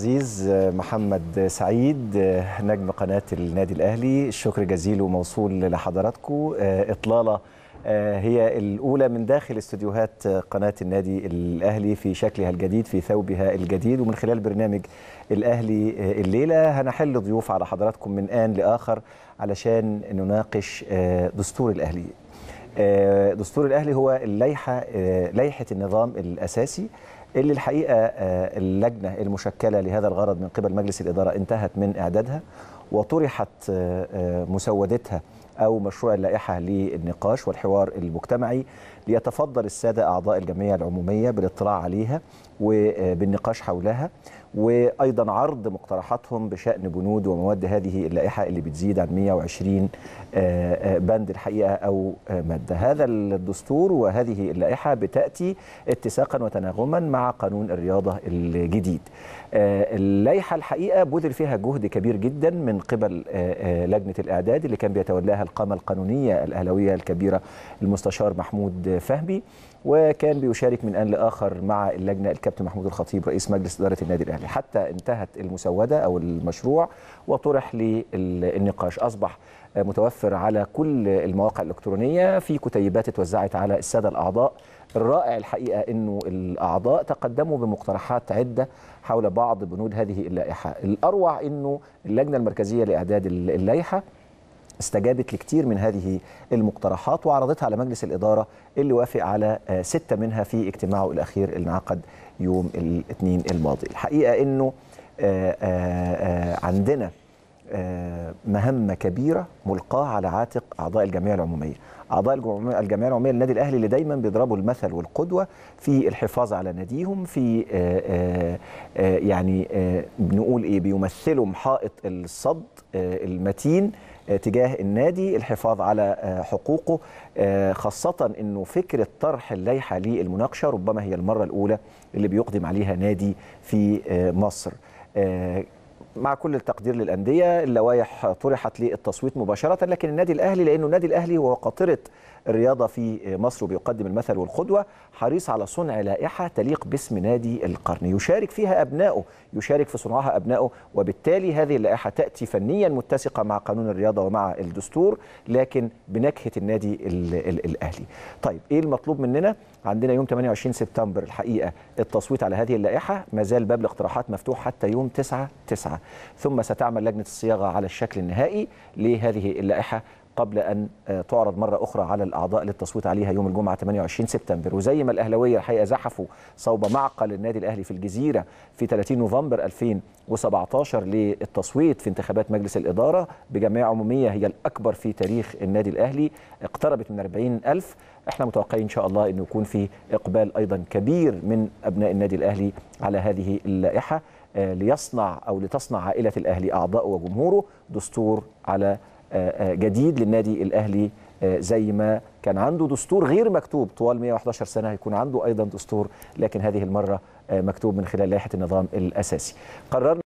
عزيز آه، محمد سعيد آه، نجم قناة النادي الأهلي الشكر جزيل وموصول لحضراتكم آه، إطلالة هي الأولى من داخل استديوهات قناة النادي الأهلي في شكلها الجديد في ثوبها الجديد ومن خلال برنامج الأهلي الليلة هنحل ضيوف على حضراتكم من آن لآخر علشان نناقش دستور الأهلي آه، دستور الاهلي هو اللائحه آه، لائحه النظام الاساسي اللي الحقيقه آه، اللجنه المشكله لهذا الغرض من قبل مجلس الاداره انتهت من اعدادها وطرحت مسودتها او مشروع اللائحه للنقاش والحوار المجتمعي ليتفضل السادة أعضاء الجمعية العمومية بالاطلاع عليها وبالنقاش حولها وأيضا عرض مقترحاتهم بشأن بنود ومواد هذه اللائحة اللي بتزيد عن 120 آه، آه، بند الحقيقة أو مادة هذا الدستور وهذه اللائحة بتأتي اتساقا وتناغما مع قانون الرياضة الجديد آه، اللائحة الحقيقة بذل فيها جهد كبير جدا من قبل لجنة الإعداد اللي كان بيتولاها القامة القانونية الأهلوية الكبيرة المستشار محمود فهمي وكان بيشارك من ان لاخر مع اللجنه الكابتن محمود الخطيب رئيس مجلس اداره النادي الاهلي حتى انتهت المسوده او المشروع وطرح للنقاش اصبح متوفر على كل المواقع الالكترونيه في كتيبات اتوزعت على الساده الاعضاء الرائع الحقيقه انه الاعضاء تقدموا بمقترحات عده حول بعض بنود هذه اللائحه الاروع انه اللجنه المركزيه لاعداد اللائحه استجابت لكتير من هذه المقترحات وعرضتها على مجلس الإدارة اللي وافق على آه، ستة منها في اجتماعه الأخير اللي انعقد يوم الاثنين الماضي الحقيقة أنه آه، آه، عندنا مهمة كبيرة ملقاة على عاتق أعضاء الجمعية العمومية أعضاء الجمعية العمومية للنادي الأهلي اللي دايما بيضربوا المثل والقدوة في الحفاظ على ناديهم في آه، يعني بنقول آه، ايه بيمثلوا محائط الصد آه، المتين تجاه النادي الحفاظ على حقوقه خاصة أنه فكرة طرح اللائحة للمناقشة ربما هي المرة الأولى اللي بيقدم عليها نادي في مصر مع كل التقدير للانديه اللوائح طرحت للتصويت مباشره لكن النادي الاهلي لانه النادي الاهلي هو قاطره الرياضه في مصر وبيقدم المثل والقدوه حريص على صنع لائحه تليق باسم نادي القرن يشارك فيها ابنائه يشارك في صنعها ابنائه وبالتالي هذه اللائحه تاتي فنيا متسقه مع قانون الرياضه ومع الدستور لكن بنكهه النادي الـ الـ الاهلي طيب ايه المطلوب مننا عندنا يوم 28 سبتمبر الحقيقه التصويت على هذه اللائحه ما زال باب الاقتراحات مفتوح حتى يوم 9 9 ثم ستعمل لجنة الصياغة على الشكل النهائي لهذه اللائحة قبل أن آه، تعرض مرة أخرى على الأعضاء للتصويت عليها يوم الجمعة 28 سبتمبر وزي ما الاهلاويه الحقيقة زحفوا صوب معقل النادي الأهلي في الجزيرة في 30 نوفمبر 2017 للتصويت في انتخابات مجلس الإدارة بجمعية عمومية هي الأكبر في تاريخ النادي الأهلي اقتربت من 40 ألف احنا متوقعين إن شاء الله أنه يكون في إقبال أيضا كبير من أبناء النادي الأهلي على هذه اللائحة آه، ليصنع أو لتصنع عائلة الأهلي أعضاء وجمهوره دستور على آه، آه، جديد للنادي الاهلي آه، زي ما كان عنده دستور غير مكتوب طوال 111 سنه هيكون عنده ايضا دستور لكن هذه المره مكتوب من خلال لائحه النظام الاساسي قررنا